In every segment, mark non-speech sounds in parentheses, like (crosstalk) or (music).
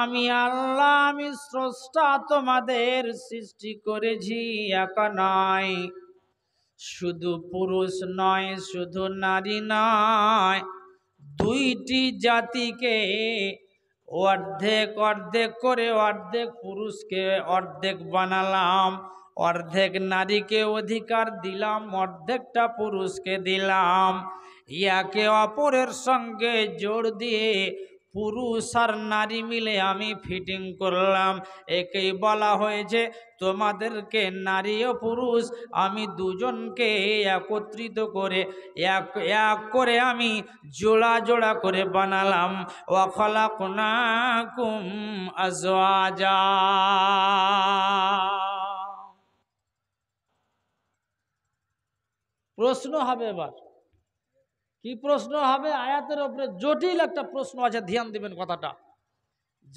আমি আল্লাহ আমি স্রষ্টা তোমাদের সৃষ্টি করেছি একা নয় শুধু পুরুষ নয় শুধু নারী নয় দুইটি জাতিকে অর্ধেক অর্ধেক করে অর্ধেক পুরুষকে অর্ধেক বানালাম অর্ধেক নারীকে অধিকার দিলাম অর্ধেকটা পুরুষকে দিলাম ইয়াকে অপরের সঙ্গে জোর দিয়ে পুরুষ আর নারী মিলে আমি ফিটিং করলাম একেই বলা হয়েছে তোমাদেরকে নারী ও পুরুষ আমি দুজনকে একত্রিত করে এক এক করে আমি জোড়া জোড়া করে বানালাম ওখলা কোনাকুম আজওয়াজা প্রশ্ন হবে এবার কি প্রশ্ন হবে আয়াতের ওপরে জটিল একটা প্রশ্ন আছে ধ্যান দিবেন কথাটা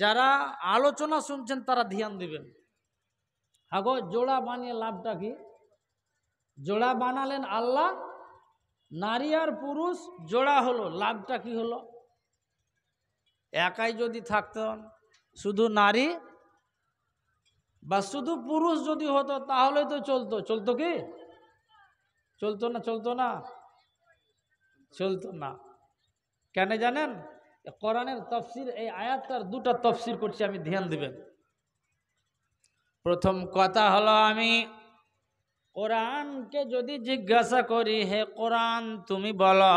যারা আলোচনা শুনছেন তারা ধ্যান দিবেন হাগো জোড়া বানিয়ে লাভটা কি জোড়া বানালেন আল্লাহ নারী আর পুরুষ জোড়া হলো লাভটা কি হলো একাই যদি থাকতেন শুধু নারী বা শুধু পুরুষ যদি হতো তাহলে তো চলতো চলতো কি চলতো না চলতো না চলতো না কেন জানেন কোরআনের তফসির এই আয়াতটার দুটো তফসির করছি আমি ধ্যান দেবেন প্রথম কথা হলো আমি কোরআনকে যদি জিজ্ঞাসা করি হে কোরআন তুমি বলো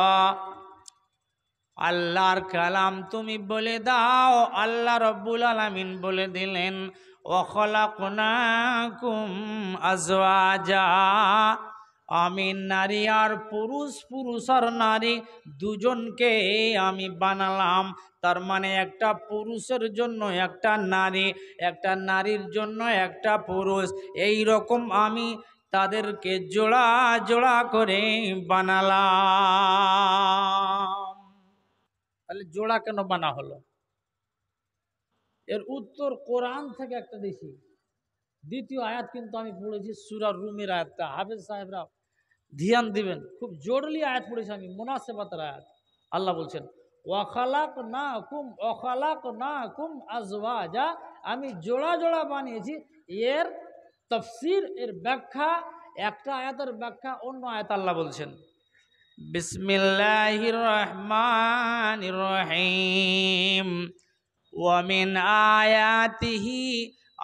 আল্লাহর কালাম তুমি বলে দাও আল্লাহ রব্বুল আলমিন বলে দিলেন অখলা কোনা কুম আজওয়াজা আমি নারী আর পুরুষ পুরুষ আর নারী দুজনকে আমি বানালাম তার মানে একটা পুরুষের জন্য একটা নারী একটা নারীর জন্য একটা পুরুষ এই রকম আমি তাদেরকে জোড়া জোড়া করে বানালাম তাহলে জোড়া কেন বানা হলো এর উত্তর কোরআন থেকে একটা দেখি দ্বিতীয় আয়াত কিন্তু আমি পড়েছি সুরার রুমের আয়াতটা হাফেজ সাহেবরা ধ্যান দিবেন খুব জরুরি আয়াত পড়েছি আমি মোনাসেবাতের আয়াত আল্লাহ বলছেন ওয়াখালাক না কুম অখালাক না কুম যা আমি জোড়া জোড়া বানিয়েছি এর তফসির এর ব্যাখ্যা একটা আয়াতের ব্যাখ্যা অন্য আয়াত আল্লাহ বলছেন বিসমিল্লাহ রহমান রহিম ওয়ামিন আয়াতিহি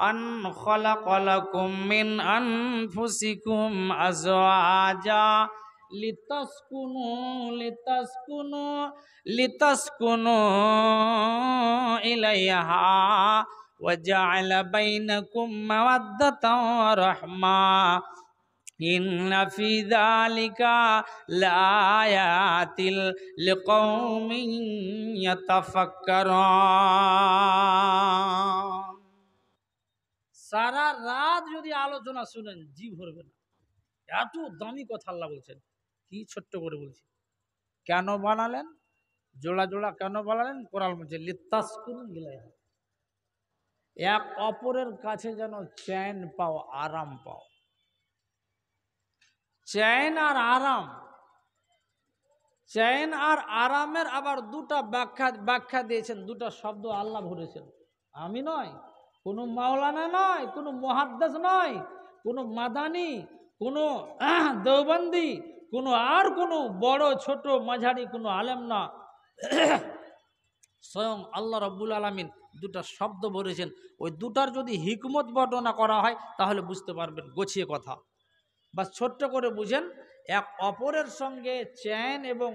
أن خلق لكم من أنفسكم أزواجا لتسكنوا لتسكنوا لتسكنوا إليها وجعل بينكم مودة ورحمة إن في ذلك لآيات لقوم يتفكرون সারা রাত যদি আলোচনা শুনেন জি ভরবে না এত দামি কথা আল্লাহ বলছেন কি ছোট্ট করে বলছি কেন বানালেন জোড়া জোড়া কেন বানালেন কোরআন বলছে লিত্তাস করুন এক অপরের কাছে যেন চ্যান পাও আরাম পাও চ্যান আর আরাম চ্যান আর আরামের আবার দুটা ব্যাখ্যা ব্যাখ্যা দিয়েছেন দুটা শব্দ আল্লাহ ভরেছেন আমি নয় কোনো মাওলানা নয় কোনো মহাদ্দাস নয় কোনো মাদানি কোনো দেবন্দি কোনো আর কোনো বড় ছোট মাঝারি কোনো আলেম না (clears throat) স্বয়ং আল্লাহ রব্বুল আলমিন দুটা শব্দ বলেছেন ওই দুটার যদি হিকমত বর্ণনা করা হয় তাহলে বুঝতে পারবেন গোছিয়ে কথা বা ছোট্ট করে বুঝেন এক অপরের সঙ্গে চ্যান এবং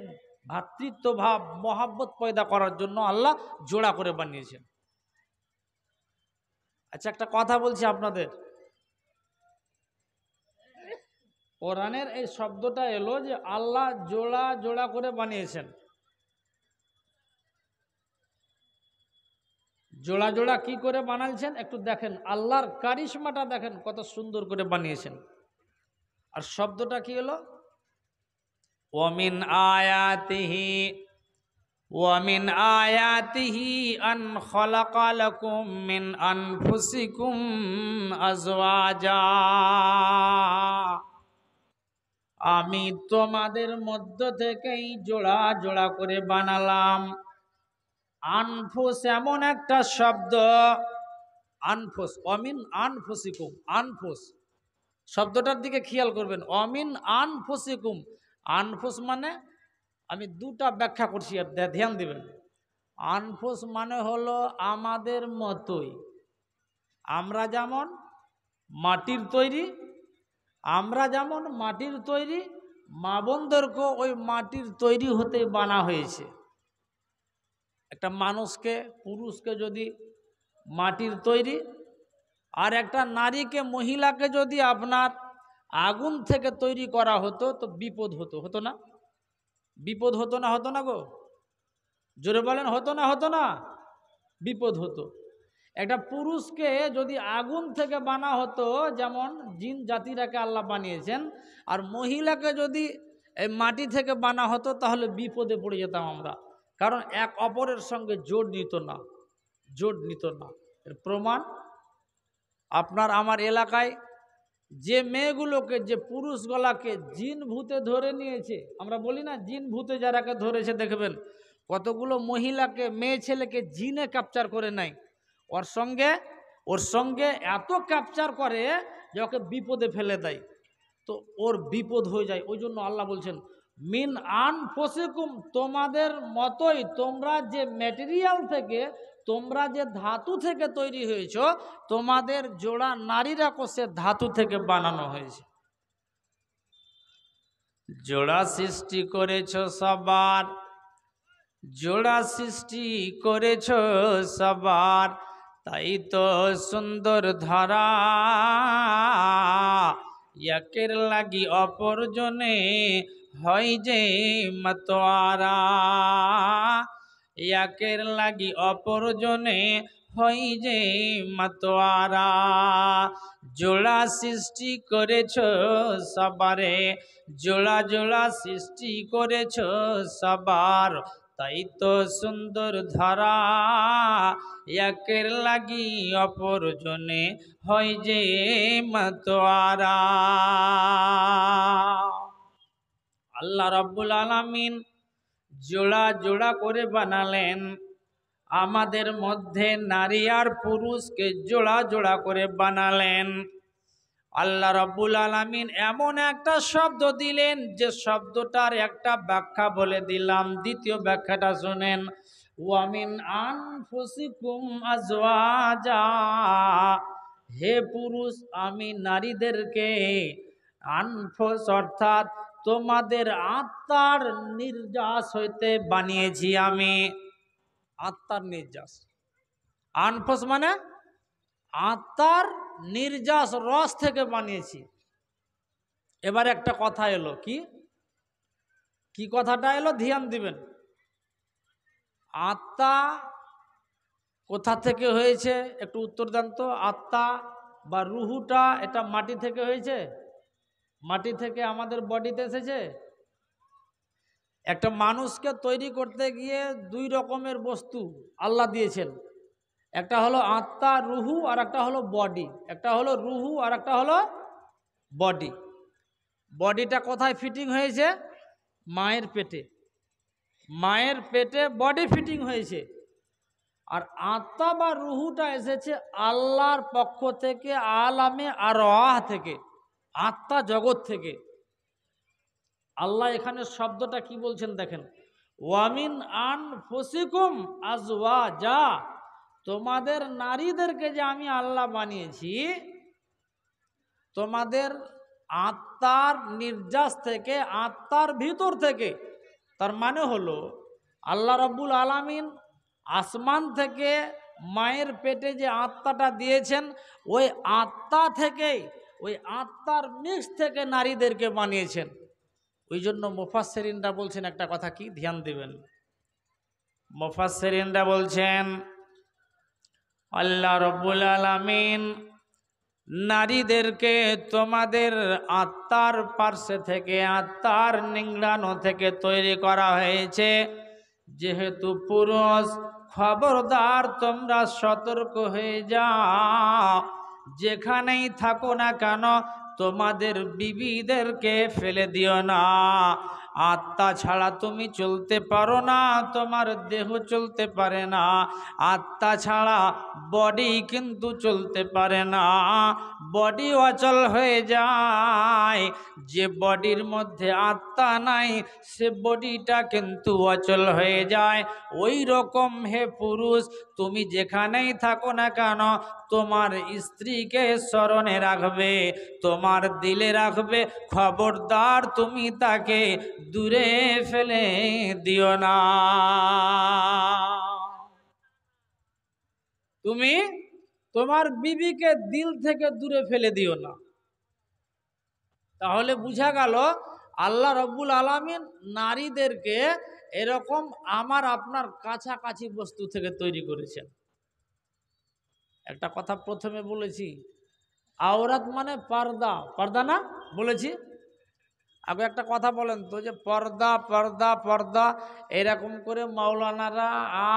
ভাতৃত্বভাব মহাব্বত পয়দা করার জন্য আল্লাহ জোড়া করে বানিয়েছেন আচ্ছা একটা কথা বলছি আপনাদের কোরআনের এই শব্দটা এলো যে আল্লাহ জোড়া জোড়া করে বানিয়েছেন জোড়া জোড়া কি করে বানাইছেন একটু দেখেন আল্লাহর কারিশমাটা দেখেন কত সুন্দর করে বানিয়েছেন আর শব্দটা কি এলো ওমিন আয়াতিহি ومن آياته أن خلق لكم من أنفسكم أزواجا আমি তোমাদের মধ্য থেকেই জোড়া জোড়া করে বানালাম আনফুস এমন একটা শব্দ আনফুস অমিন আনফুসিকুম আনফুস শব্দটার দিকে খেয়াল করবেন অমিন আনফুসিকুম আনফুস মানে আমি দুটা ব্যাখ্যা করছি ধ্যান দেবেন আনফোস মানে হলো আমাদের মতোই আমরা যেমন মাটির তৈরি আমরা যেমন মাটির তৈরি মা বোনদেরকে ওই মাটির তৈরি হতে বানা হয়েছে একটা মানুষকে পুরুষকে যদি মাটির তৈরি আর একটা নারীকে মহিলাকে যদি আপনার আগুন থেকে তৈরি করা হতো তো বিপদ হতো হতো না বিপদ হতো না হতো না গো জোরে বলেন হতো না হতো না বিপদ হতো একটা পুরুষকে যদি আগুন থেকে বানা হতো যেমন জিন জাতিরাকে আল্লাহ বানিয়েছেন আর মহিলাকে যদি এই মাটি থেকে বানা হতো তাহলে বিপদে পড়ে যেতাম আমরা কারণ এক অপরের সঙ্গে জোট নিত না জোট নিত না এর প্রমাণ আপনার আমার এলাকায় যে মেয়েগুলোকে যে পুরুষ গলাকে জিন ভূতে ধরে নিয়েছে আমরা বলি না জিন ভূতে যারাকে ধরেছে দেখবেন কতগুলো মহিলাকে মেয়ে ছেলেকে জিনে ক্যাপচার করে নেয় ওর সঙ্গে ওর সঙ্গে এত ক্যাপচার করে যে ওকে বিপদে ফেলে দেয় তো ওর বিপদ হয়ে যায় ওই জন্য আল্লাহ বলছেন মিন আনফসিকুম তোমাদের মতোই তোমরা যে ম্যাটেরিয়াল থেকে তোমরা যে ধাতু থেকে তৈরি হয়েছ তোমাদের জোড়া নারীরা কোষে ধাতু থেকে বানানো হয়েছে জোড়া সৃষ্টি করেছ সবার জোড়া সৃষ্টি করেছ সবার তাই তো সুন্দর ধরা একের লাগি অপরজনে হয় যে মতোয়ারা একের লাগি অপরজনে হই যে মাতোয়ারা জোড়া সৃষ্টি করেছ সবারে জোড়া জোড়া সৃষ্টি করেছ সবার তাই তো সুন্দর ধারা একের লাগি অপরজনে হই যে মাতোয়ারা আল্লাহ রব্বুল আলমিন জোড়া জোড়া করে বানালেন আমাদের মধ্যে নারী আর পুরুষকে জোড়া জোড়া করে বানালেন আল্লাহ রব্বুল আলমিন এমন একটা শব্দ দিলেন যে শব্দটার একটা ব্যাখ্যা বলে দিলাম দ্বিতীয় ব্যাখ্যাটা শোনেন ওয়ামিন আনফুসিকুম আজওয়াজা হে পুরুষ আমি নারীদেরকে আনফোস অর্থাৎ তোমাদের আত্মার নির্যাস হইতে বানিয়েছি আমি আত্মার নির্যাস আনফোস মানে আত্মার নির্যাস রস থেকে বানিয়েছি এবার একটা কথা এলো কি কি কথাটা এলো ধ্যান দিবেন আত্মা কোথা থেকে হয়েছে একটু উত্তর দেন তো আত্মা বা রুহুটা এটা মাটি থেকে হয়েছে মাটি থেকে আমাদের বডিতে এসেছে একটা মানুষকে তৈরি করতে গিয়ে দুই রকমের বস্তু আল্লাহ দিয়েছেন একটা হলো আত্মা রুহু আর একটা হলো বডি একটা হলো রুহু আর একটা হলো বডি বডিটা কোথায় ফিটিং হয়েছে মায়ের পেটে মায়ের পেটে বডি ফিটিং হয়েছে আর আত্মা বা রুহুটা এসেছে আল্লাহর পক্ষ থেকে আলামে আর থেকে আত্মা জগৎ থেকে আল্লাহ এখানে শব্দটা কি বলছেন দেখেন ওয়ামিন আন ফসিকুম আজওয়া যা তোমাদের নারীদেরকে যে আমি আল্লাহ বানিয়েছি তোমাদের আত্মার নির্যাস থেকে আত্মার ভিতর থেকে তার মানে হলো আল্লাহ রব্বুল আলামিন আসমান থেকে মায়ের পেটে যে আত্মাটা দিয়েছেন ওই আত্মা থেকেই ওই আত্মার মিক্স থেকে নারীদেরকে বানিয়েছেন ওই জন্য মোফাসেরিনরা বলছেন একটা কথা কি ধ্যান দেবেন মোফাসেরিনরা বলছেন আল্লাহ রব্বুল আলমিন নারীদেরকে তোমাদের আত্মার পার্শ্বে থেকে আত্মার নিংড়ানো থেকে তৈরি করা হয়েছে যেহেতু পুরুষ খবরদার তোমরা সতর্ক হয়ে যাও যেখানেই থাকো না কেন তোমাদের বিবিদেরকে ফেলে দিও না আত্মা ছাড়া তুমি চলতে পারো না তোমার দেহ চলতে পারে না আত্মা ছাড়া বডি কিন্তু চলতে পারে না বডি অচল হয়ে যায় যে বডির মধ্যে আত্মা নাই সে বডিটা কিন্তু অচল হয়ে যায় ওই রকম হে পুরুষ তুমি যেখানেই থাকো না কেন তোমার স্ত্রীকে স্মরণে রাখবে তোমার দিলে রাখবে খবরদার তুমি তাকে দূরে ফেলে দিও না তুমি তোমার বিবিকে দিল থেকে দূরে ফেলে দিও না তাহলে বুঝা গেল আল্লাহ রব্বুল আলমিন নারীদেরকে এরকম আমার আপনার কাছাকাছি বস্তু থেকে তৈরি করেছেন একটা কথা প্রথমে বলেছি আওরাত মানে পর্দা পর্দা না বলেছি আপনি একটা কথা বলেন তো যে পর্দা পর্দা পর্দা এরকম করে মাওলানারা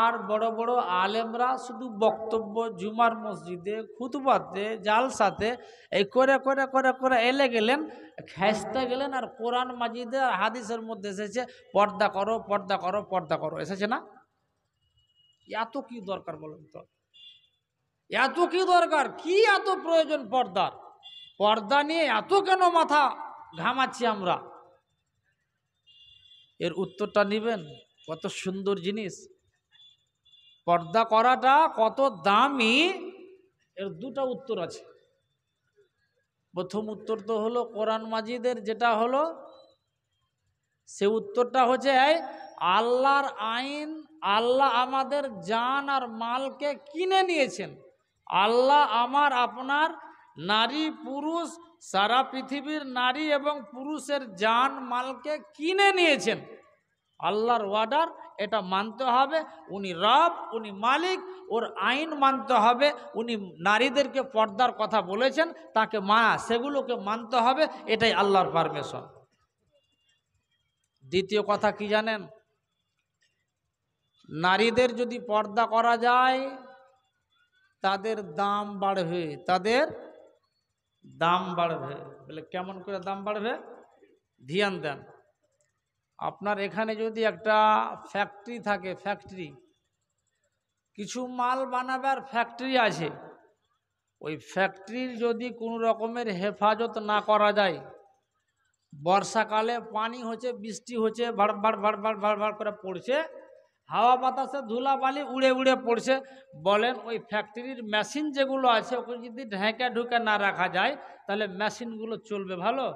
আর বড় বড় আলেমরা শুধু বক্তব্য জুমার মসজিদে খুতবাতে জালসাতে এই করে করে করে করে এলে গেলেন খেসতে গেলেন আর কোরআন মাজিদে হাদিসের মধ্যে এসেছে পর্দা করো পর্দা করো পর্দা করো এসেছে না এত কি দরকার বলেন তো এত কি দরকার কি এত প্রয়োজন পর্দার পর্দা নিয়ে এত কেন মাথা ঘামাচ্ছি আমরা এর উত্তরটা নেবেন কত সুন্দর জিনিস পর্দা করাটা কত দামি এর দুটা উত্তর আছে প্রথম উত্তর তো হলো কোরআন মাজিদের যেটা হলো সে উত্তরটা হচ্ছে আল্লাহর আইন আল্লাহ আমাদের জান আর মালকে কিনে নিয়েছেন আল্লাহ আমার আপনার নারী পুরুষ সারা পৃথিবীর নারী এবং পুরুষের যান মালকে কিনে নিয়েছেন আল্লাহর ওয়াডার এটা মানতে হবে উনি রব উনি মালিক ওর আইন মানতে হবে উনি নারীদেরকে পর্দার কথা বলেছেন তাকে মা সেগুলোকে মানতে হবে এটাই আল্লাহর পারমিশন দ্বিতীয় কথা কি জানেন নারীদের যদি পর্দা করা যায় তাদের দাম বাড়বে তাদের দাম বাড়বে বলে কেমন করে দাম বাড়বে ধিয়ান দেন আপনার এখানে যদি একটা ফ্যাক্টরি থাকে ফ্যাক্টরি কিছু মাল বানাবার ফ্যাক্টরি আছে ওই ফ্যাক্টরির যদি কোনো রকমের হেফাজত না করা যায় বর্ষাকালে পানি হচ্ছে বৃষ্টি হচ্ছে ভাড় ভাড় ভাড় ভাড় ভাড় করে পড়ছে হাওয়া বাতাসে ধুলাবালি উড়ে উড়ে পড়ছে বলেন ওই ফ্যাক্টরির মেশিন যেগুলো আছে ওকে যদি ঢেঁকে ঢুকে না রাখা যায় তাহলে মেশিনগুলো চলবে ভালো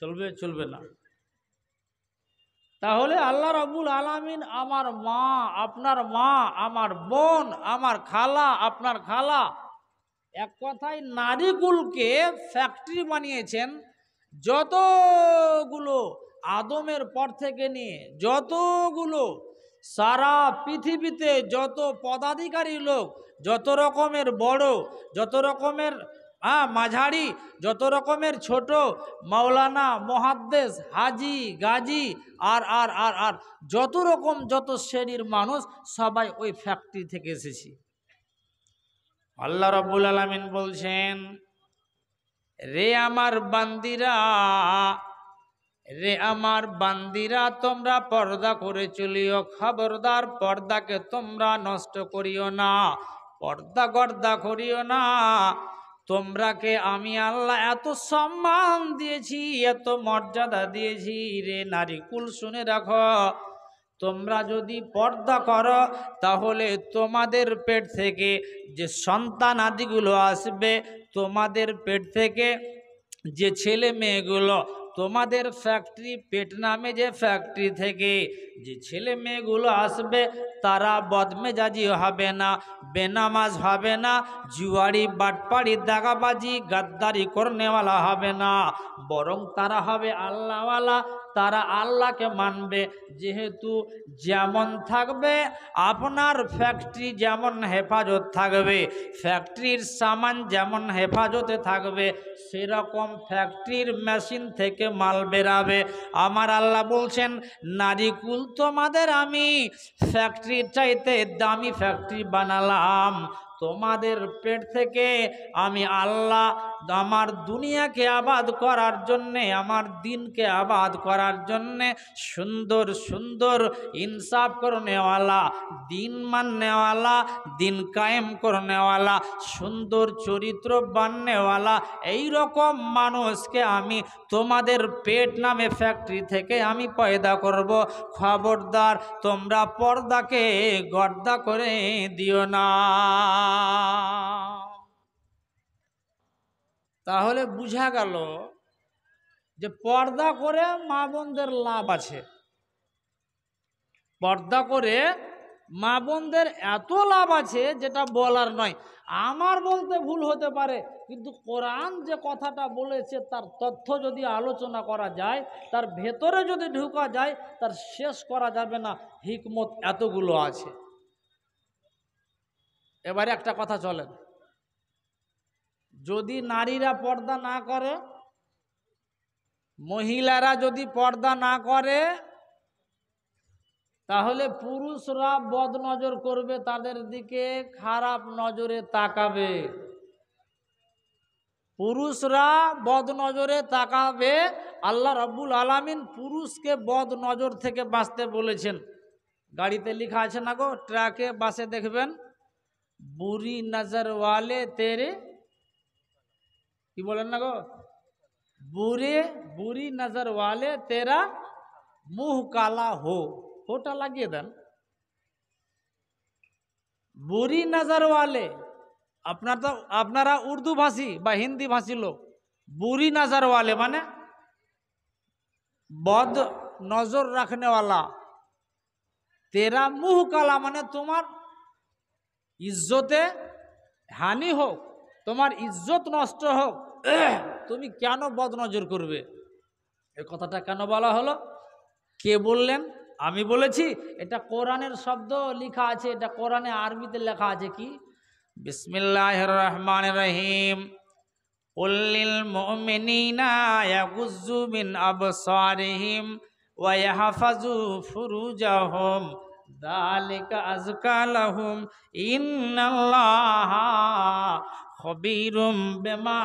চলবে চলবে না তাহলে আল্লাহ রবুল আলামিন আমার মা আপনার মা আমার বোন আমার খালা আপনার খালা এক কথায় নারীগুলকে ফ্যাক্টরি বানিয়েছেন যতগুলো আদমের পর থেকে নিয়ে যতগুলো সারা পৃথিবীতে যত পদাধিকারী লোক যত রকমের বড় যত রকমের হ্যাঁ মাঝারি যত রকমের ছোট মাওলানা মহাদ্দেশ হাজি গাজী আর আর আর আর যত রকম যত শ্রেণীর মানুষ সবাই ওই ফ্যাক্টরি থেকে এসেছি আল্লাহ রবুল আলমিন বলছেন রে আমার বান্দিরা রে আমার বান্দিরা তোমরা পর্দা করে চলিও খবরদার পর্দাকে তোমরা নষ্ট করিও না পর্দা গর্দা করিও না তোমরাকে আমি আল্লাহ এত সম্মান দিয়েছি এত মর্যাদা দিয়েছি রে নারী কুল শুনে রাখো তোমরা যদি পর্দা করো তাহলে তোমাদের পেট থেকে যে সন্তান আদিগুলো আসবে তোমাদের পেট থেকে যে ছেলে মেয়েগুলো তোমাদের ফ্যাক্টরি পেট নামে যে ফ্যাক্টরি থেকে যে ছেলে মেয়েগুলো আসবে তারা বদমেজাজি হবে না বেনামাজ হবে না জুয়ারি বাটপাড়ি দাগাবাজি গাদ্দারি করনেওয়ালা হবে না বরং তারা হবে আল্লাহওয়ালা তারা আল্লাহকে মানবে যেহেতু যেমন থাকবে আপনার ফ্যাক্টরি যেমন হেফাজত থাকবে ফ্যাক্টরির সামান যেমন হেফাজতে থাকবে সেরকম ফ্যাক্টরির মেশিন থেকে মাল বেরাবে আমার আল্লাহ বলছেন নারিকুল তোমাদের আমি ফ্যাক্টরির চাইতে দামি ফ্যাক্টরি বানালাম তোমাদের পেট থেকে আমি আল্লাহ আমার দুনিয়াকে আবাদ করার জন্যে আমার দিনকে আবাদ করার জন্যে সুন্দর সুন্দর ইনসাফ করনেওয়ালা দিন মাননেওয়ালা দিন কায়েম করনেওয়ালা সুন্দর চরিত্র বাননেওয়ালা এই রকম মানুষকে আমি তোমাদের পেট নামে ফ্যাক্টরি থেকে আমি পয়দা করব খবরদার তোমরা পর্দাকে গর্দা করে দিও না তাহলে বুঝা গেল যে পর্দা করে মা বোনদের লাভ আছে পর্দা করে মা বোনদের এত লাভ আছে যেটা বলার নয় আমার বলতে ভুল হতে পারে কিন্তু কোরআন যে কথাটা বলেছে তার তথ্য যদি আলোচনা করা যায় তার ভেতরে যদি ঢুকা যায় তার শেষ করা যাবে না হিকমত এতগুলো আছে এবারে একটা কথা চলেন যদি নারীরা পর্দা না করে মহিলারা যদি পর্দা না করে তাহলে পুরুষরা বদ নজর করবে তাদের দিকে খারাপ নজরে তাকাবে পুরুষরা বদ নজরে তাকাবে আল্লাহ রব্বুল আলামিন পুরুষকে বদ নজর থেকে বাঁচতে বলেছেন গাড়িতে লেখা আছে না গো ট্রাকে বাসে দেখবেন বুড়ি নজরওয়ালে তেরে कि बोलन लगो बुरे बुरी नजर वाले तेरा मुंह काला हो होटा लगे दन बुरी नजर वाले अपना तो अपनारा उर्दू भाषी बा हिंदी भाषी लोग बुरी नजर वाले माने बद नजर रखने वाला तेरा मुंह काला माने तुम्हार इज्जते हानि हो তোমার ইজ্জত নষ্ট হোক তুমি কেন বদনজর করবে এ কথাটা কেন বলা হলো কে বললেন আমি বলেছি এটা কোরআনের শব্দ লেখা আছে এটা কোরআনে আরবিতে লেখা আছে কি বিসমিল্লাহ রহমান রহিম উল্লিল মুমিনিনা ইয়াগুজ্জু মিন আবসারিহিম ওয়া ইয়াহফাজু ফুরুজাহুম দালিকা ইন্নাল্লাহা খবিরুম بما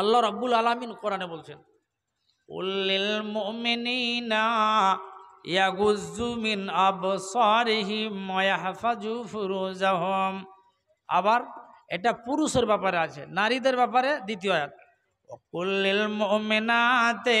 আল্লাহ রাব্বুল আলামিন কোরআনে বলছেন উল্লিল মুমিনিনা ইয়াগুজ্জু মিন আবসারিহিম ওয়াহফাজু ফুরুজাহুম আবার এটা পুরুষের ব্যাপারে আছে নারীদের ব্যাপারে দ্বিতীয় আয়াত উল্লিল মুমিনাতে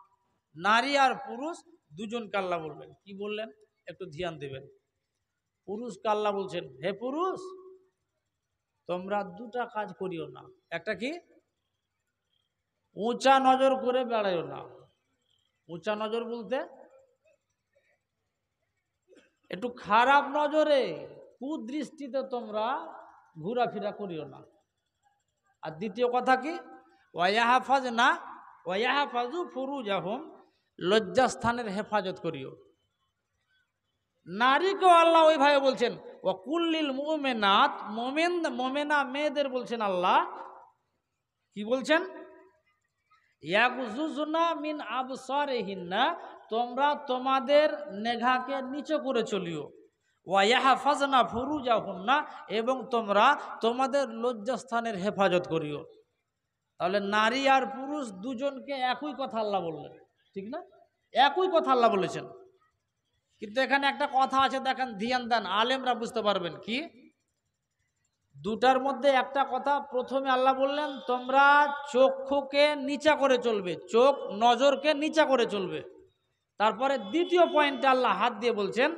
নারী আর পুরুষ দুজনকে আল্লাহ বলবেন কি বললেন একটু ধ্যান দেবেন পুরুষকে আল্লাহ বলছেন হে পুরুষ তোমরা দুটা কাজ করিও না একটা কি উঁচা নজর করে বেড়াইও না উঁচা নজর বলতে একটু খারাপ নজরে কুদৃষ্টিতে তোমরা ঘোরাফেরা করিও না আর দ্বিতীয় কথা কি ওয়াহাফাজ না ওয়াহাফাজু ফুরু যাহম লজ্জাস্থানের হেফাজত করিও নারীকে আল্লাহ ওইভাবে বলছেন ও কুল্লিল মোমেনাত মোমেন মোমেনা মেয়েদের বলছেন আল্লাহ কি বলছেন মিন আবসরেহিনা তোমরা তোমাদের নেঘাকে নিচে করে চলিও ওয়াহা ফাজনা ফুরুজা হুন্না এবং তোমরা তোমাদের লজ্জাস্থানের হেফাজত করিও তাহলে নারী আর পুরুষ দুজনকে একই কথা আল্লাহ বললেন ঠিক না একই কথা আল্লাহ বলেছেন কিন্তু এখানে একটা কথা আছে দেখেন ধিয়ান দেন আলেমরা বুঝতে পারবেন কি দুটার মধ্যে একটা কথা প্রথমে আল্লাহ বললেন তোমরা চক্ষুকে নিচা করে চলবে চোখ নজরকে নিচা করে চলবে তারপরে দ্বিতীয় পয়েন্টে আল্লাহ হাত দিয়ে বলছেন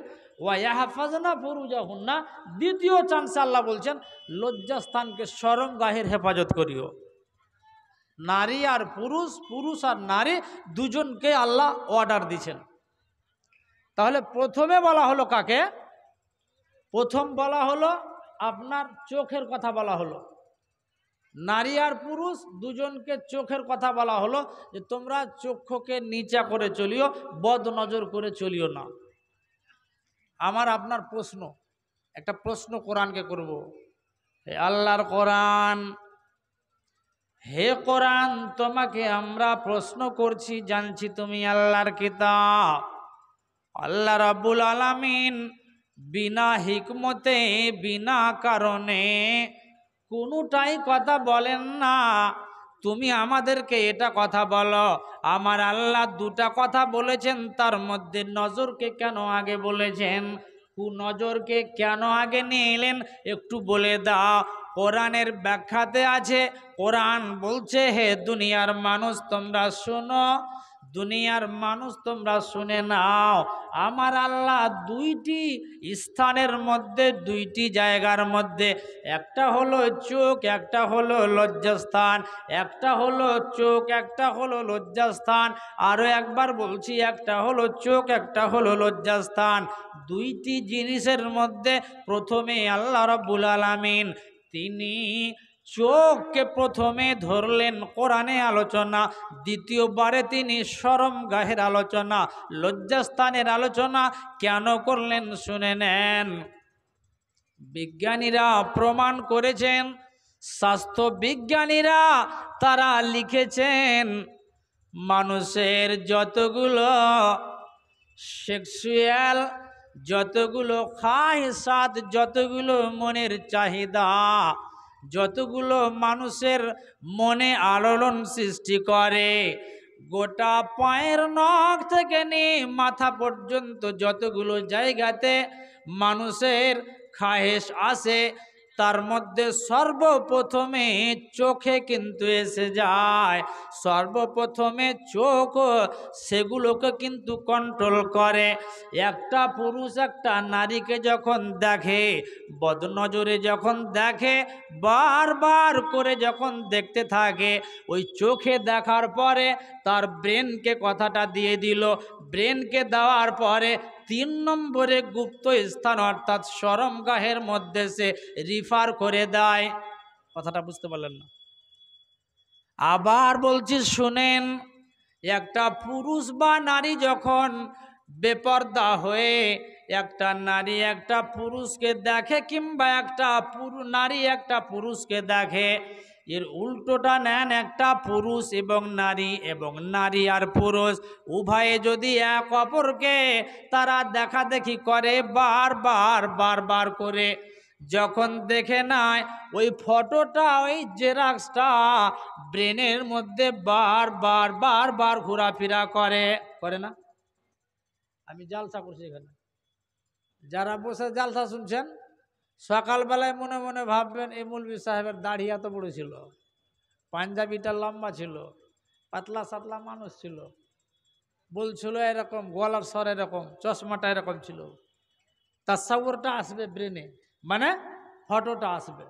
ওয়াহাফাজনা ফরুজা হুন্না দ্বিতীয় চান্সে আল্লাহ বলছেন লজ্জাস্থানকে সরম গাহের হেফাজত করিও নারী আর পুরুষ পুরুষ আর নারী দুজনকে আল্লাহ অর্ডার দিচ্ছেন তাহলে প্রথমে বলা হলো কাকে প্রথম বলা হলো আপনার চোখের কথা বলা হলো নারী আর পুরুষ দুজনকে চোখের কথা বলা হলো যে তোমরা চক্ষুকে নিচা করে চলিও বদ নজর করে চলিও না আমার আপনার প্রশ্ন একটা প্রশ্ন কোরআনকে করব আল্লাহর কোরআন হে কোরআন তোমাকে আমরা প্রশ্ন করছি জানছি তুমি আল্লাহর কিতাব আল্লাহ রাবুল আলামিন বিনা হিকমতে বিনা কারণে কোনোটাই কথা বলেন না তুমি আমাদেরকে এটা কথা বলো আমার আল্লাহ দুটা কথা বলেছেন তার মধ্যে নজরকে কেন আগে বলেছেন নজরকে কেন আগে নিয়ে এলেন একটু বলে দাও কোরআনের ব্যাখ্যাতে আছে কোরআন বলছে হে দুনিয়ার মানুষ তোমরা শুনো দুনিয়ার মানুষ তোমরা শুনে নাও আমার আল্লাহ দুইটি স্থানের মধ্যে দুইটি জায়গার মধ্যে একটা হলো চোখ একটা হলো লজ্জাস্থান একটা হলো চোখ একটা হলো লজ্জাস্থান আরও একবার বলছি একটা হলো চোখ একটা হলো লজ্জাস্থান দুইটি জিনিসের মধ্যে প্রথমে আল্লাহ রব্বুল আলমিন তিনি চোখকে প্রথমে ধরলেন কোরআনে আলোচনা দ্বিতীয়বারে তিনি সরম গাহের আলোচনা লজ্জাস্থানের আলোচনা কেন করলেন শুনে নেন বিজ্ঞানীরা প্রমাণ করেছেন স্বাস্থ্য বিজ্ঞানীরা তারা লিখেছেন মানুষের যতগুলো সেক্সুয়াল যতগুলো খাহিসাত যতগুলো মনের চাহিদা যতগুলো মানুষের মনে আলোড়ন সৃষ্টি করে গোটা পায়ের নখ থেকে নিয়ে মাথা পর্যন্ত যতগুলো জায়গাতে মানুষের খাহেস আসে তার মধ্যে সর্বপ্রথমে চোখে কিন্তু এসে যায় সর্বপ্রথমে চোখ সেগুলোকে কিন্তু কন্ট্রোল করে একটা পুরুষ একটা নারীকে যখন দেখে বদনজরে যখন দেখে বারবার করে যখন দেখতে থাকে ওই চোখে দেখার পরে তার ব্রেনকে কথাটা দিয়ে দিল ব্রেনকে দেওয়ার পরে তিন নম্বরে গুপ্ত স্থান অর্থাৎ সরমগাহের মধ্যে সে রিফার করে দেয় কথাটা বুঝতে পারলেন না আবার বলছি শুনেন একটা পুরুষ বা নারী যখন বেপর্দা হয়ে একটা নারী একটা পুরুষকে দেখে কিংবা একটা পুরু নারী একটা পুরুষকে দেখে এর উল্টোটা নেন একটা পুরুষ এবং নারী এবং নারী আর পুরুষ উভয়ে যদি এক অপরকে তারা দেখা দেখি করে বারবার বারবার করে যখন দেখে নাই ওই ফটোটা ওই জেরাক্সটা ব্রেনের মধ্যে বার বার বারবার ঘোরাফেরা করে করে না আমি জালসা করছি এখানে যারা বসে জালসা শুনছেন সকালবেলায় মনে মনে ভাববেন এই মুলবি সাহেবের দাড়ি এত বড় ছিল পাঞ্জাবিটা লম্বা ছিল পাতলা সাতলা মানুষ ছিল বলছিল এরকম গলার স্বর এরকম চশমাটা এরকম ছিল তার সাবরটা আসবে ব্রেনে মানে ফটোটা আসবে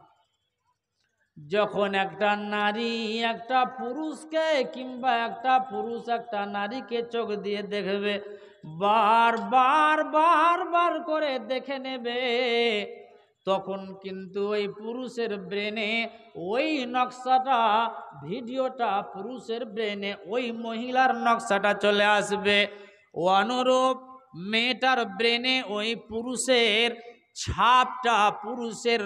যখন একটা নারী একটা পুরুষকে কিংবা একটা পুরুষ একটা নারীকে চোখ দিয়ে দেখবে বার বার বার বার করে দেখে নেবে তখন কিন্তু ওই পুরুষের ব্রেনে ওই নকশাটা ভিডিওটা পুরুষের ব্রেনে ওই মহিলার নকশাটা চলে আসবে অনুরূপ মেয়েটার ব্রেনে ওই পুরুষের ছাপটা পুরুষের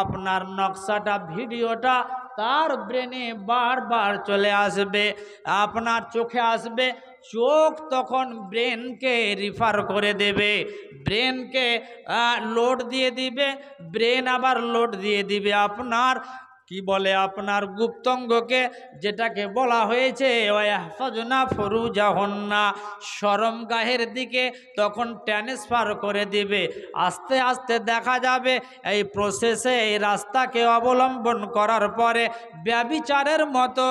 আপনার নকশাটা ভিডিওটা তার ব্রেনে বারবার চলে আসবে আপনার চোখে আসবে চোখ তখন ব্রেনকে রিফার করে দেবে ব্রেনকে লোড দিয়ে দিবে ব্রেন আবার লোড দিয়ে দিবে আপনার কি বলে আপনার গুপ্তঙ্গকে যেটাকে বলা হয়েছে সরম গাহের দিকে তখন ট্রান্সফার করে দিবে আস্তে আস্তে দেখা যাবে এই প্রসেসে এই রাস্তাকে অবলম্বন করার পরে ব্যবিচারের মতো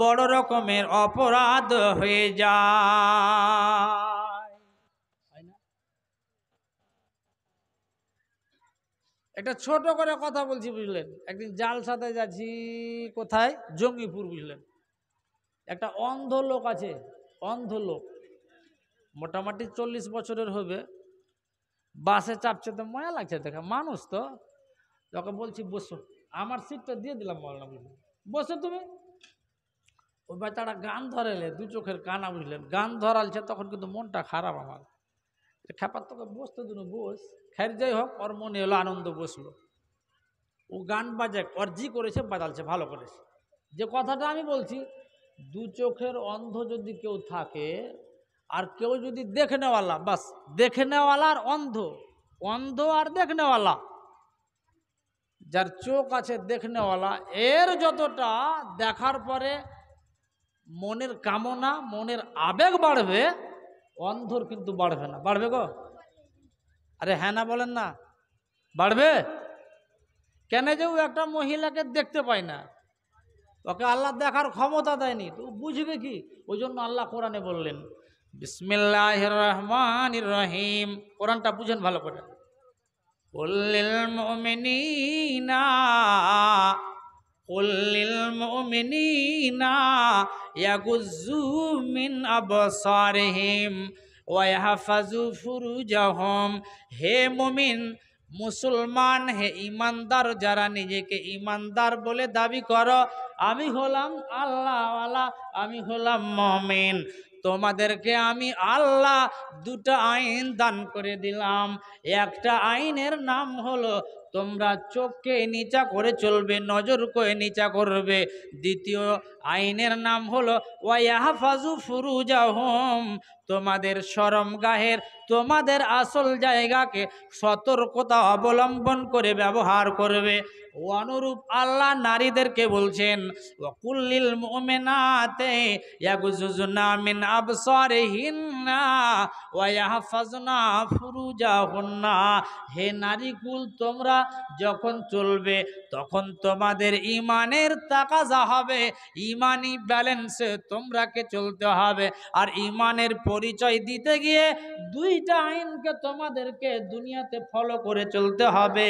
বড় রকমের অপরাধ হয়ে যায় একটা ছোট করে কথা বলছি বুঝলেন একদিন জালসাতে যাচ্ছি কোথায় জঙ্গিপুর বুঝলেন একটা অন্ধ লোক আছে অন্ধ লোক মোটামুটি চল্লিশ বছরের হবে বাসে চাপছে তো ময়া লাগছে দেখে মানুষ তো তোকে বলছি বসো আমার সিটটা দিয়ে দিলাম মৌলানা বুঝলেন বসো তুমি ও বেচারা গান ধরেলে দু চোখের কানা বুঝলেন গান ধরালছে তখন কিন্তু মনটা খারাপ আমার খ্যাপার তোকে বসতে দিন বস খ্যার যাই হোক ওর মনে হলো আনন্দ বসলো ও গান বাজাক ওর জি করেছে বাজালছে ভালো করেছে যে কথাটা আমি বলছি দু চোখের অন্ধ যদি কেউ থাকে আর কেউ যদি দেখে নেওয়ালা বাস দেখে নেওয়ালা আর অন্ধ অন্ধ আর দেখে নেওয়ালা যার চোখ আছে দেখে নেওয়ালা এর যতটা দেখার পরে মনের কামনা মনের আবেগ বাড়বে অন্ধর কিন্তু বাড়বে না বাড়বে গো আরে হ্যাঁ না বলেন না বাড়বে কেন যে ও একটা মহিলাকে দেখতে পায় না ওকে আল্লাহ দেখার ক্ষমতা দেয়নি তো বুঝবে কি ওই জন্য আল্লাহ কোরআনে বললেন বিসমিল্লাহ রহমান রহিম কোরআনটা বুঝেন ভালো করে বললেন কুল্লিল মুমিনিনা ইয়াগুজ্জু মিন আবসারহিম ওয়া ইয়াহফাজু ফুরুজাহুম হে মুমিন মুসলমান হে ইমানদার যারা নিজেকে ইমানদার বলে দাবি করো আমি হলাম আল্লাহওয়ালা আমি হলাম মমেন তোমাদেরকে আমি আল্লাহ দুটা আইন দান করে দিলাম একটা আইনের নাম হলো তোমরা চোখকে নিচা করে চলবে নজর করে নিচা করবে দ্বিতীয় আইনের নাম হলো ওয়াহাফাজু ফুরুজাহম তোমাদের শরমগাহের তোমাদের আসল জায়গাকে সতর্কতা অবলম্বন করে ব্যবহার করবে অনুরূপ আল্লাহ নারীদেরকে বলছেন ওকুল্লিল মোমেনাতে ইয়াগুজুজনা মিন আবসারিহিন্না ওয়াহফাজনা হে নারীকুল তোমরা যখন চলবে তখন তোমাদের ইমানের তাকাজা হবে ইমানি ব্যালেন্সে তোমরাকে চলতে হবে আর ইমানের পরিচয় দিতে গিয়ে দুইটা আইনকে তোমাদেরকে দুনিয়াতে ফলো করে চলতে হবে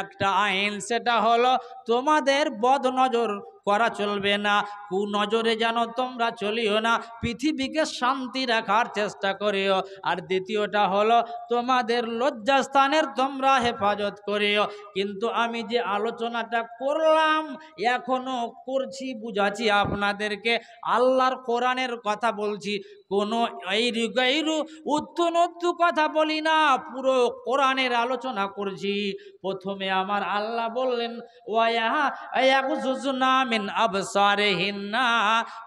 একটা আইন সেটা হলো তোমাদের বদনজর করা চলবে না কু নজরে যেন তোমরা চলিও না পৃথিবীকে শান্তি রাখার চেষ্টা করিও আর দ্বিতীয়টা হলো তোমাদের লজ্জাস্থানের তোমরা হেফাজত করিও কিন্তু আমি যে আলোচনাটা করলাম এখনো করছি বুঝাচ্ছি আপনাদেরকে আল্লাহর কোরআনের কথা বলছি কোনো এইরু গাইরু উত্তু কথা বলি না পুরো কোরআনের আলোচনা করছি প্রথমে আমার আল্লাহ বললেন ওয়া নাম মিন আবসারে হিন্না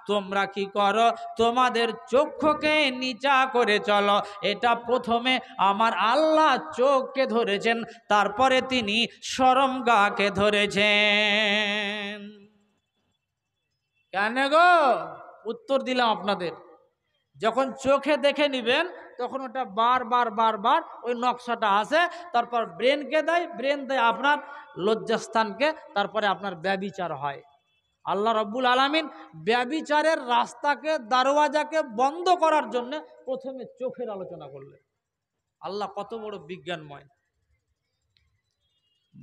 তোমরা কি করো তোমাদের চক্ষুকে নিচা করে চলো এটা প্রথমে আমার আল্লাহ চোখকে ধরেছেন তারপরে তিনি গাকে ধরেছেন কেন গো উত্তর দিলাম আপনাদের যখন চোখে দেখে নিবেন তখন ওটা বারবার বারবার ওই নকশাটা আসে তারপর ব্রেনকে দেয় ব্রেন দেয় আপনার লজ্জাস্থানকে তারপরে আপনার ব্যবিচার হয় আল্লাহ রব্বুল আলমিন ব্যবিচারের রাস্তাকে দারওয়াজাকে বন্ধ করার জন্য প্রথমে চোখের আলোচনা করলেন আল্লাহ কত বড় বিজ্ঞানময়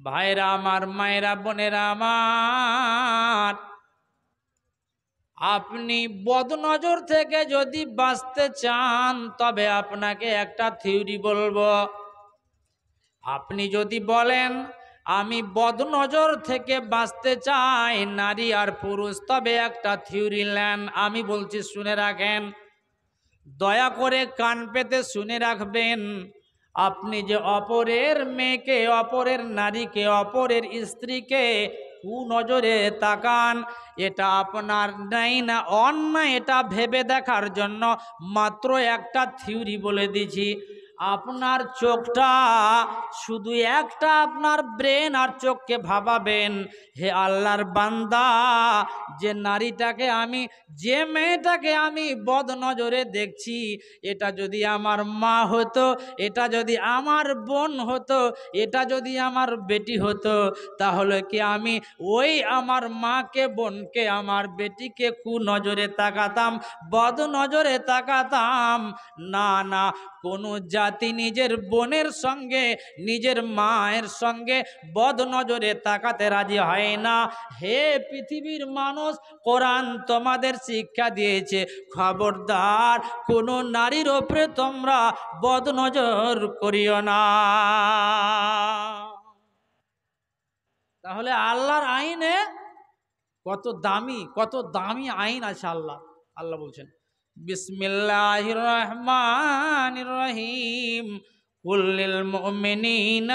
ভাইরা আমার মায়েরা বোনেরা আমার আপনি বদনজর থেকে যদি বাঁচতে চান তবে আপনাকে একটা থিওরি বলবো আপনি যদি বলেন আমি বদনজর থেকে বাঁচতে চাই নারী আর পুরুষ তবে একটা থিওরি ল্যান আমি বলছি শুনে রাখেন দয়া করে কান পেতে শুনে রাখবেন আপনি যে অপরের মেয়েকে অপরের নারীকে অপরের স্ত্রীকে নজরে তাকান এটা আপনার নাই না অন্য এটা ভেবে দেখার জন্য মাত্র একটা থিওরি বলে দিছি আপনার চোখটা শুধু একটা আপনার ব্রেন আর চোখকে ভাবাবেন হে আল্লাহর বান্দা যে নারীটাকে আমি যে মেয়েটাকে আমি বদ নজরে দেখছি এটা যদি আমার মা হতো এটা যদি আমার বোন হতো এটা যদি আমার বেটি হতো তাহলে কি আমি ওই আমার মাকে বোনকে আমার বেটিকে কু নজরে তাকাতাম বদ নজরে তাকাতাম না না কোনো জাতি নিজের বোনের সঙ্গে নিজের মায়ের সঙ্গে বদ নজরে তাকাতে রাজি হয় না হে পৃথিবীর মানুষ কোরআন তোমাদের শিক্ষা দিয়েছে খবরদার কোনো নারীর ওপরে তোমরা বদ নজর করিও না তাহলে আল্লাহর আইনে কত দামি কত দামি আইন আছে আল্লাহ আল্লাহ বলছেন بسم الله الرحمن الرحيم قل للمؤمنين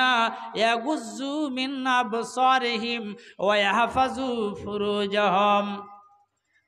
يغزوا من أبصارهم ويحفظوا فروجهم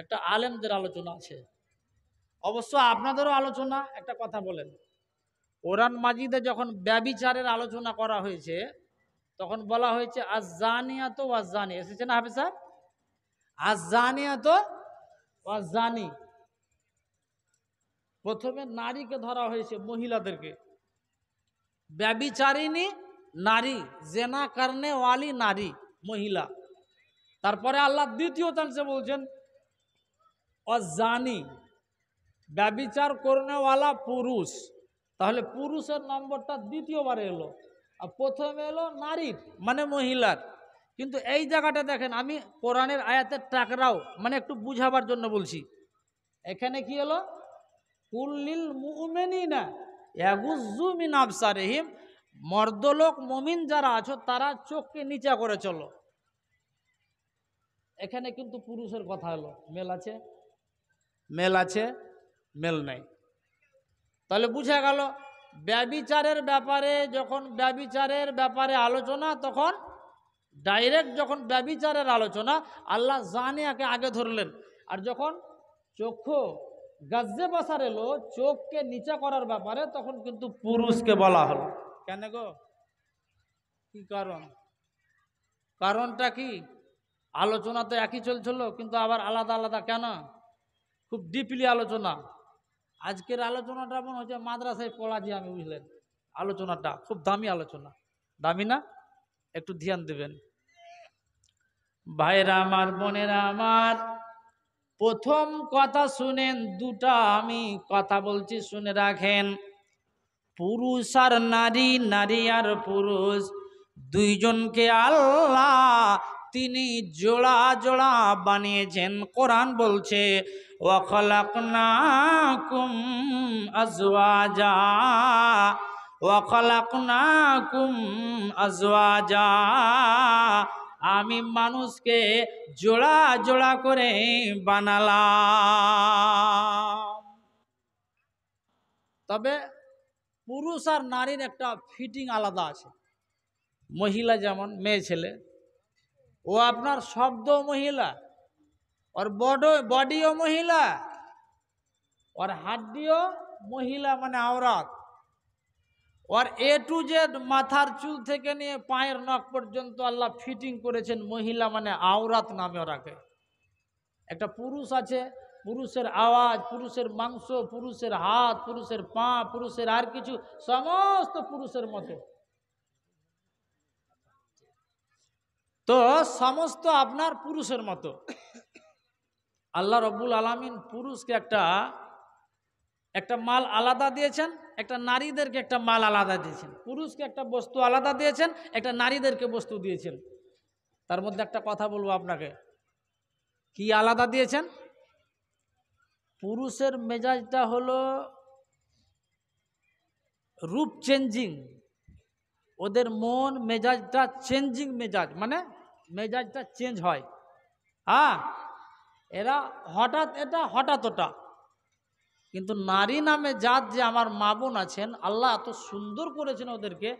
একটা আলেমদের আলোচনা আছে অবশ্য আপনাদেরও আলোচনা একটা কথা বলেন ওরান মাজিদে যখন ব্যবিচারের আলোচনা করা হয়েছে তখন বলা হয়েছে আজানিয়াত ওয়াজানি এসেছে না হাফিজ সাহেব আজানিয়াত ওয়াজানি প্রথমে নারীকে ধরা হয়েছে মহিলাদেরকে ব্যবিচারিনী নারী জেনা কারণে ওয়ালি নারী মহিলা তারপরে আল্লাহ দ্বিতীয় তাংশে বলছেন অজানি ব্যবিচার করনেওয়ালা পুরুষ তাহলে পুরুষের নম্বরটা দ্বিতীয়বারে এলো আর প্রথমে এলো নারীর মানে মহিলার কিন্তু এই জায়গাটা দেখেন আমি কোরআনের আয়াতের টাকরাও মানে একটু বুঝাবার জন্য বলছি এখানে কি এলো কুল্লিল না এগুজুমিন আফসা রহিম মর্দলোক মমিন যারা আছো তারা চোখকে নিচা করে চলো এখানে কিন্তু পুরুষের কথা হলো মেল আছে মেল আছে মেল নাই তাহলে বুঝা গেল ব্যবিচারের ব্যাপারে যখন ব্যবিচারের ব্যাপারে আলোচনা তখন ডাইরেক্ট যখন ব্যবিচারের আলোচনা আল্লাহ জানিয়াকে আগে ধরলেন আর যখন চক্ষু গাজ্জে বাসার এলো চোখকে নিচা করার ব্যাপারে তখন কিন্তু পুরুষকে বলা হলো কেন গো কি কারণ কারণটা কি আলোচনা তো একই চলছিল কিন্তু আবার আলাদা আলাদা কেন খুব ডিপলি আলোচনা আজকের আলোচনাটা মনে হচ্ছে মাদ্রাসায় পড়া দিয়ে আমি বুঝলেন আলোচনাটা খুব দামি আলোচনা দামি না একটু ধ্যান দেবেন ভাইরা আমার বোনেরা আমার প্রথম কথা শুনেন দুটা আমি কথা বলছি শুনে রাখেন পুরুষ আর নারী নারী আর পুরুষ দুইজনকে আল্লাহ তিনি জোড়া জোড়া বানিয়েছেন কোরআন বলছে ওখলাকুম আজওয়াজা ওখলাকুম আজওয়াজা আমি মানুষকে জোড়া জোড়া করে বানালাম তবে পুরুষ আর নারীর একটা ফিটিং আলাদা আছে মহিলা যেমন মেয়ে ছেলে ও আপনার শব্দ মহিলা ওর বডি বডিও মহিলা ওর হাড্ডিও মহিলা মানে আওরাত ওর এ টু জেড মাথার চুল থেকে নিয়ে পায়ের নখ পর্যন্ত আল্লাহ ফিটিং করেছেন মহিলা মানে আওরাত নামে ওরাকে একটা পুরুষ আছে পুরুষের আওয়াজ পুরুষের মাংস পুরুষের হাত পুরুষের পা পুরুষের আর কিছু সমস্ত পুরুষের মতো তো সমস্ত আপনার পুরুষের মতো আল্লাহ রব্বুল আলমিন পুরুষকে একটা একটা মাল আলাদা দিয়েছেন একটা নারীদেরকে একটা মাল আলাদা দিয়েছেন পুরুষকে একটা বস্তু আলাদা দিয়েছেন একটা নারীদেরকে বস্তু দিয়েছেন তার মধ্যে একটা কথা বলবো আপনাকে কি আলাদা দিয়েছেন পুরুষের মেজাজটা হলো রূপ চেঞ্জিং ওদের মন মেজাজটা চেঞ্জিং মেজাজ মানে মেজাজটা চেঞ্জ হয় হ্যাঁ এরা হঠাৎ এটা হঠাৎ ওটা কিন্তু নারী নামে জাত যে আমার মা বোন আছেন আল্লাহ এত সুন্দর করেছেন ওদেরকে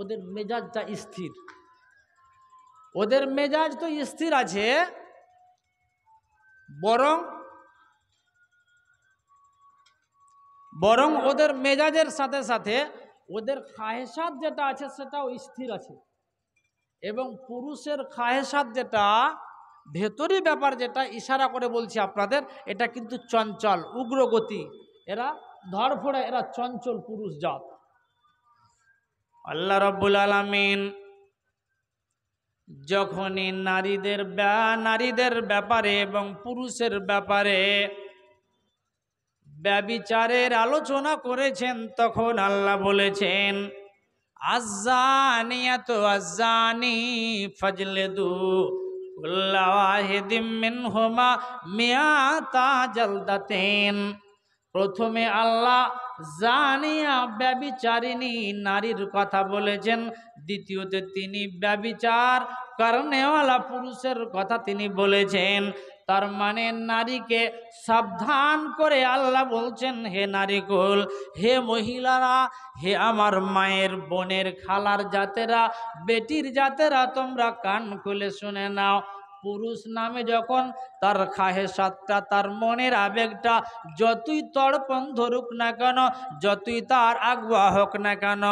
ওদের মেজাজটা স্থির ওদের মেজাজ তো স্থির আছে বরং বরং ওদের মেজাজের সাথে সাথে ওদের খাহেসাত যেটা আছে সেটাও স্থির আছে এবং পুরুষের খাহেসাত যেটা ভেতরি ব্যাপার যেটা ইশারা করে বলছি আপনাদের এটা কিন্তু চঞ্চল উগ্রগতি এরা ধরফড়ে এরা চঞ্চল পুরুষ জাত আল্লাহ রব্বুল আলমিন যখনই নারীদের নারীদের ব্যাপারে এবং পুরুষের ব্যাপারে ব্যবিচারের আলোচনা করেছেন তখন আল্লাহ বলেছেন আজানিয়াত আজানি ফাজলেদু কুল্লা ওয়াহিদিম মিনহুমা মিয়াতা জালদাতিন প্রথমে আল্লাহ জানিয়া ব্যবিচারিনী নারীর কথা বলেছেন দ্বিতীয়তে তিনি ব্যবিচার কারণেওয়ালা পুরুষের কথা তিনি বলেছেন তার মানে নারীকে সাবধান করে আল্লাহ বলছেন হে নারীকুল হে মহিলারা হে আমার মায়ের বোনের খালার জাতেরা বেটির জাতেরা তোমরা কান খুলে শুনে নাও পুরুষ নামে যখন তার খাহেসাতটা তার মনের আবেগটা যতই তর্পণ ধরুক না কেন যতই তার আগুয়া হোক না কেন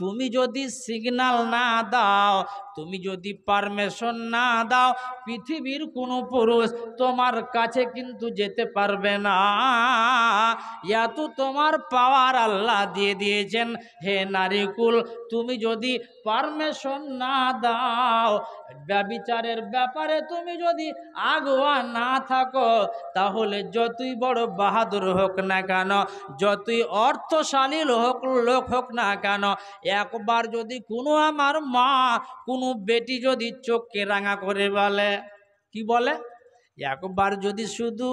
তুমি যদি সিগনাল না দাও তুমি যদি পারমিশন না দাও পৃথিবীর কোনো পুরুষ তোমার কাছে কিন্তু যেতে পারবে না তো তোমার পাওয়ার আল্লাহ দিয়ে দিয়েছেন হে নারীকুল তুমি যদি পারমিশন না দাও ব্যবিচারের ব্যাপারে তুমি যদি আগুয়া না থাকো তাহলে যতই বড় বাহাদুর হোক না কেন যতই অর্থশালী হোক লোক হোক না কেন একবার যদি কোনো আমার মা কোনো বেটি যদি চোখকে রাঙা করে বলে কি বলে একবার যদি শুধু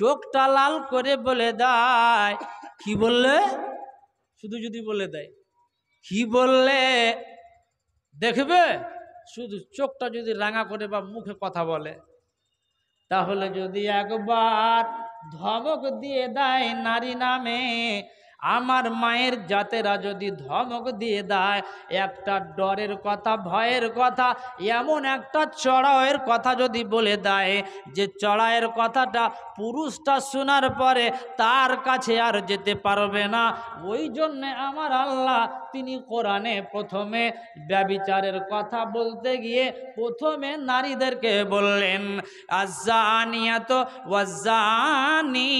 চোখটা লাল করে বলে দেয় কি বললে শুধু যদি বলে দেয় কি বললে দেখবে শুধু চোখটা যদি রাঙা করে বা মুখে কথা বলে তাহলে যদি একবার ধমক দিয়ে দেয় নারী নামে আমার মায়ের জাতেরা যদি ধমক দিয়ে দেয় একটা ডরের কথা ভয়ের কথা এমন একটা চড়াওয়ের কথা যদি বলে দেয় যে চড়ায়ের কথাটা পুরুষটা শোনার পরে তার কাছে আর যেতে পারবে না ওই জন্যে আমার আল্লাহ তিনি কোরআনে প্রথমে ব্যবিচারের কথা বলতে গিয়ে প্রথমে নারীদেরকে বললেন আজানিয়া তো ওয়াজানি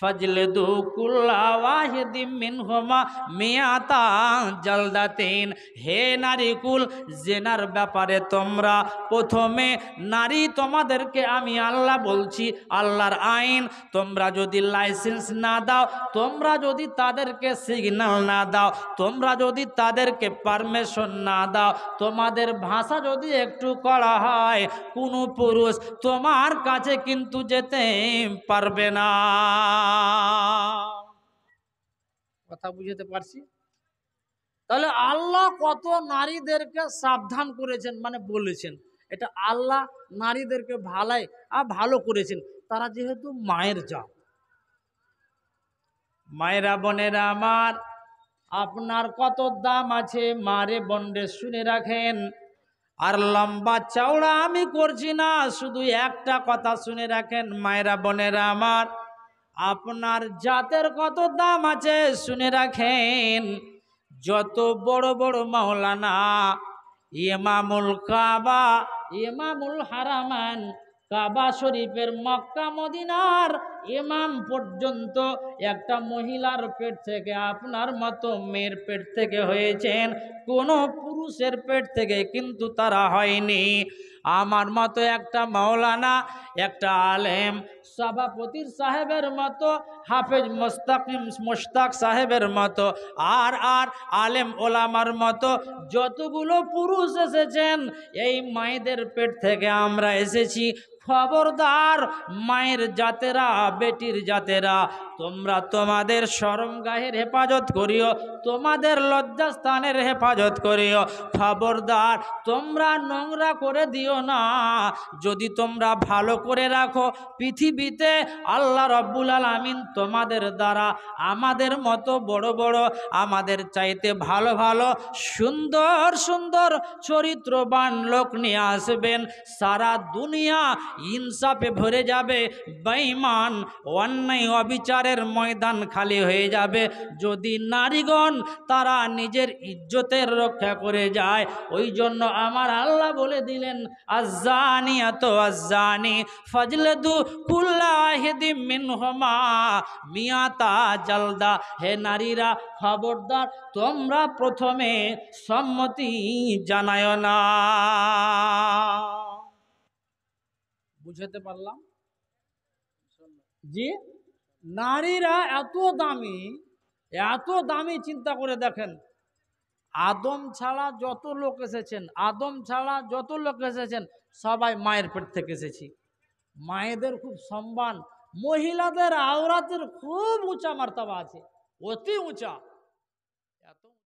ফজলদু কুল্লা ওয়াহিদি মিনহুমা মিয়াতা জলদাতিন হে নারী কুল জেনার ব্যাপারে তোমরা প্রথমে নারী তোমাদেরকে আমি আল্লাহ বলছি আল্লাহর আইন তোমরা যদি লাইসেন্স না দাও তোমরা যদি তাদেরকে সিগন্যাল না দাও তোমরা যদি তাদেরকে পারমিশন না দাও তোমাদের ভাষা যদি একটু করা হয় কোনো পুরুষ তোমার কাছে কিন্তু যেতে পারবে না কথা বুঝাতে পারছি তাহলে আল্লাহ কত নারীদেরকে সাবধান করেছেন মানে বলেছেন এটা আল্লাহ নারীদেরকে ভালাই আর ভালো করেছেন তারা যেহেতু মায়ের জাত মায়েরা বনের আমার আপনার কত দাম আছে মারে বন্ডে শুনে রাখেন আর লম্বা চওড়া আমি করছি না শুধু একটা কথা শুনে রাখেন মায়েরা বনের আমার আপনার জাতের কত দাম আছে শুনে রাখেন যত বড় বড় মাওলানা ইমামুল কাবা ইমামুল হারামান কাবা শরীফের মক্কা মদিনার ইমাম পর্যন্ত একটা মহিলার পেট থেকে আপনার মতো মেয়ের পেট থেকে হয়েছেন কোনো পুরুষের পেট থেকে কিন্তু তারা হয়নি আমার মতো একটা মাওলানা একটা আলেম সভাপতির সাহেবের মতো হাফেজ মোস্তাক মোস্তাক সাহেবের মতো আর আর আলেম ওলামার মতো যতগুলো পুরুষ এসেছেন এই মায়েদের পেট থেকে আমরা এসেছি খবরদার মায়ের জাতেরা বেটির জাতেরা তোমরা তোমাদের গায়ের হেফাজত করিও তোমাদের লজ্জাস্থানের হেফাজত করিও খবরদার তোমরা নোংরা করে দিও না যদি তোমরা ভালো করে রাখো পৃথিবীতে আল্লাহ রব্বুল আলমিন তোমাদের দ্বারা আমাদের মতো বড় বড় আমাদের চাইতে ভালো ভালো সুন্দর সুন্দর চরিত্রবান লোক নিয়ে আসবেন সারা দুনিয়া ইনসাফে ভরে যাবে বেঈমান অন্যায় অবিচারের ময়দান খালি হয়ে যাবে যদি নারীগণ তারা নিজের ইজ্জতের রক্ষা করে যায় ওই জন্য আমার আল্লাহ বলে দিলেন আজানি এত আজানি ফজলে দু কুল্লাহেদি মিনহমা মিয়াতা জালদা হে নারীরা খবরদার তোমরা প্রথমে সম্মতি জানায় না বুঝাতে পারলাম যে নারীরা এত দামি এত দামি চিন্তা করে দেখেন আদম ছাড়া যত লোক এসেছেন আদম ছাড়া যত লোক এসেছেন সবাই মায়ের পেট থেকে এসেছি মায়েদের খুব সম্মান মহিলাদের আওরাতের খুব উঁচা মার্তাবা আছে অতি উঁচা